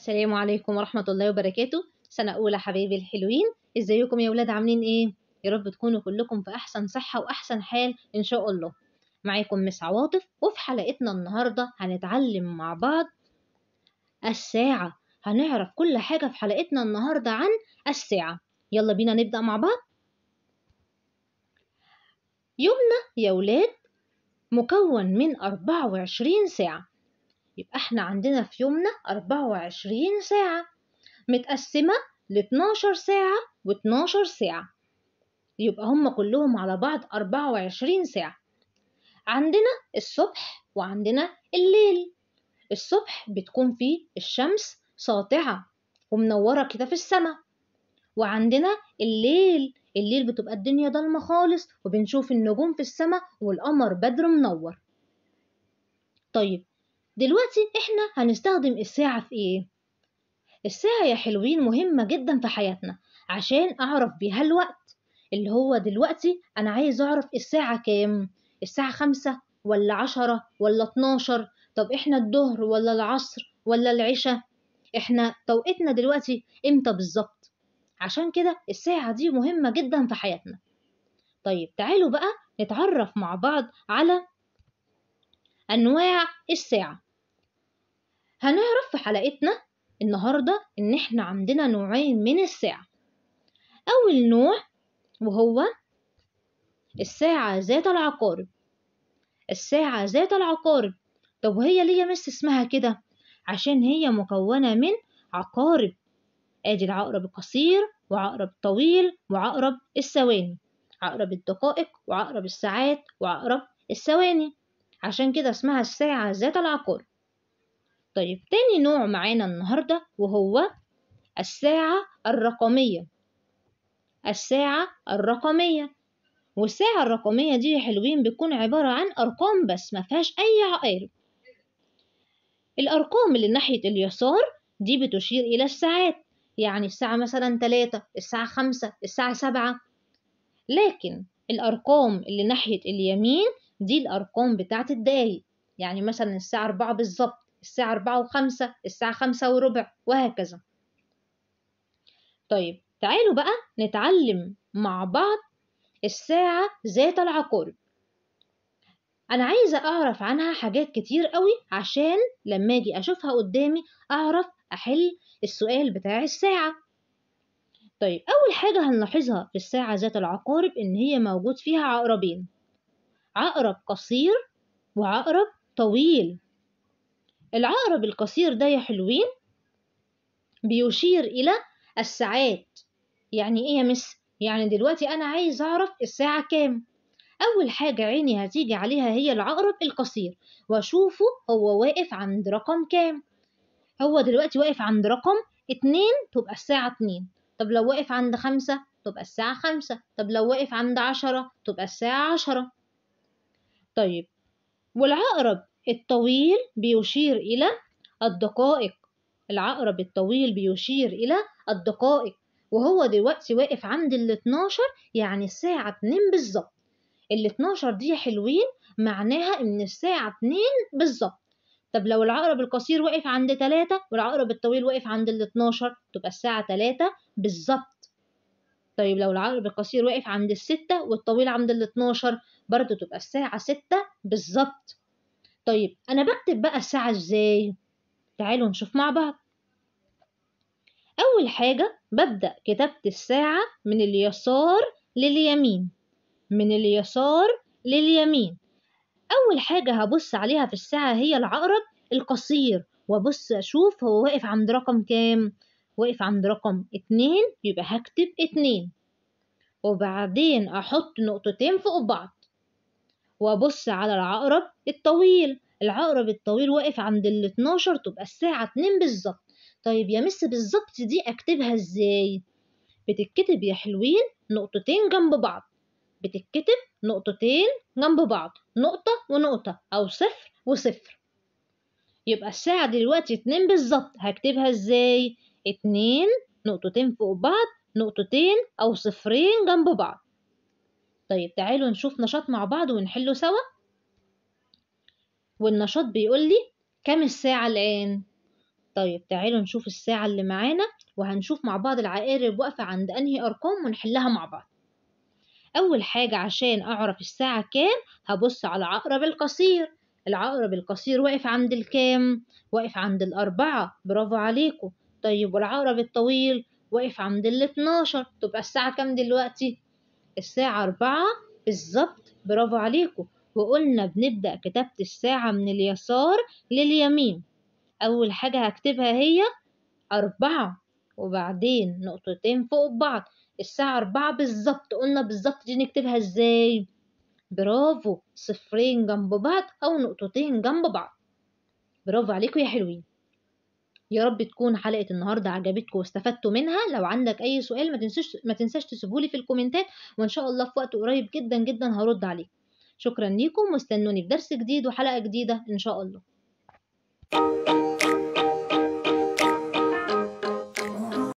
السلام عليكم ورحمة الله وبركاته سنة أولى حبايبي الحلوين ازيكم يا ولاد عاملين ايه يا رب تكونوا كلكم في أحسن صحة وأحسن حال إن شاء الله معاكم مس عواطف وفي حلقتنا النهاردة هنتعلم مع بعض الساعة هنعرف كل حاجة في حلقتنا النهاردة عن الساعة يلا بينا نبدأ مع بعض يومنا يا ولاد مكون من أربعة وعشرين ساعة يبقى احنا عندنا في يومنا 24 ساعة متقسمة ل 12 ساعة و 12 ساعة يبقى هما كلهم على بعض 24 ساعة عندنا الصبح وعندنا الليل الصبح بتكون فيه الشمس ساطعة ومنورة كده في السماء وعندنا الليل الليل بتبقى الدنيا ضلمة خالص وبنشوف النجوم في السماء والقمر بدر منور طيب دلوقتي احنا هنستخدم الساعة في ايه الساعة يا حلوين مهمة جدا في حياتنا عشان اعرف بيها الوقت اللي هو دلوقتي انا عايز اعرف الساعة كام الساعة خمسة ولا عشرة ولا اتناشر طب احنا الظهر ولا العصر ولا العشاء احنا توقيتنا دلوقتي امتى بالظبط عشان كده الساعة دي مهمة جدا في حياتنا طيب تعالوا بقى نتعرف مع بعض على أنواع الساعة هنعرف في حلقتنا النهاردة إن إحنا عندنا نوعين من الساعة أول نوع وهو الساعة ذات العقارب الساعة ذات العقارب طب وهي ليه مس اسمها كده عشان هي مكونة من عقارب ادي العقرب القصير وعقرب الطويل وعقرب الثواني عقرب الدقائق وعقرب الساعات وعقرب الثواني عشان كده اسمها الساعة ذات العقارب طيب تاني نوع معانا النهاردة وهو الساعة الرقمية الساعة الرقمية والساعة الرقمية دي حلوين بتكون عبارة عن أرقام بس ما فيهاش أي عقارب الأرقام اللي ناحية اليسار دي بتشير إلى الساعات يعني الساعة مثلا تلاتة الساعة خمسة الساعة سبعة لكن الأرقام اللي ناحية اليمين دي الأرقام بتاعت الدقايق يعني مثلا الساعة أربعة بالظبط الساعة أربعة وخمسة الساعة خمسة وربع وهكذا طيب تعالوا بقى نتعلم مع بعض الساعة ذات العقارب أنا عايزة أعرف عنها حاجات كتير قوي عشان لما أجي أشوفها قدامي أعرف أحل السؤال بتاع الساعة طيب أول حاجة هنلاحظها في الساعة ذات العقارب إن هي موجود فيها عقربين عقرب قصير وعقرب طويل العقرب القصير ده يا حلوين بيشير إلى الساعات يعني إيه يا مس؟ يعني دلوقتي أنا عايز أعرف الساعة كام أول حاجة عيني هتيجي عليها هي العقرب القصير وأشوفه هو واقف عند رقم كام هو دلوقتي واقف عند رقم اتنين تبقى الساعة اتنين طب لو واقف عند خمسة تبقى الساعة خمسة طب لو واقف عند عشرة تبقى الساعة عشرة طيب والعقرب الطويل بيشير إلى الدقائق العقرب الطويل بيشير إلى الدقائق وهو دلوقتي واقف عند ال 12 يعني الساعة 2 بالظبط ال 12 دي حلوين معناها إن الساعة 2 بالظبط طب لو العقرب القصير واقف عند 3 والعقرب الطويل واقف عند ال 12 تبقى الساعة 3 بالظبط طيب لو العقرب القصير واقف عند الستة والطويل عند ال 12 برضه تبقى الساعة 6 بالظبط طيب أنا بكتب بقى الساعة إزاي؟ تعالوا نشوف مع بعض أول حاجة ببدأ كتابة الساعة من اليسار لليمين من اليسار لليمين أول حاجة هبص عليها في الساعة هي العقرب القصير وأبص أشوف هو واقف عند رقم كام واقف عند رقم اتنين يبقى هكتب اتنين وبعدين أحط نقطتين فوق بعض وأبص على العقرب الطويل العقرب الطويل واقف عند ال 12 تبقى الساعة 2 بالظبط طيب يا مس بالظبط دي أكتبها إزاي؟ بتتكتب يا حلوين نقطتين جنب بعض بتتكتب نقطتين جنب بعض نقطة ونقطة أو صفر وصفر يبقى الساعة دلوقتي اتنين بالظبط هكتبها ازاي؟ اتنين نقطتين فوق بعض نقطتين أو صفرين جنب بعض طيب تعالوا نشوف نشاط مع بعض ونحله سوا والنشاط بيقول لي كام الساعة الآن طيب تعالوا نشوف الساعة اللي معانا وهنشوف مع بعض العقارب واقفة عند أنهي أرقام ونحلها مع بعض أول حاجة عشان أعرف الساعة كام هبص على العقرب القصير العقرب القصير واقف عند الكام واقف عند الأربعة برافو عليكم طيب والعقرب الطويل واقف عند الاتناشر تبقى الساعة كام دلوقتي الساعة أربعة بالظبط برافو عليكم وقلنا بنبدأ كتابة الساعة من اليسار لليمين أول حاجة هكتبها هي أربعة وبعدين نقطتين فوق بعض الساعة أربعة بالظبط قلنا بالظبط دي نكتبها ازاي برافو صفرين جنب بعض أو نقطتين جنب بعض برافو عليكم يا حلوين يا رب تكون حلقة النهاردة عجبتكم واستفدتوا منها لو عندك أي سؤال ما تنساش ما تنساش تسيبهولي في الكومنتات وإن شاء الله في وقت قريب جدا جدا هرد عليك شكرا ليكم واستنوني في درس جديد وحلقة جديدة إن شاء الله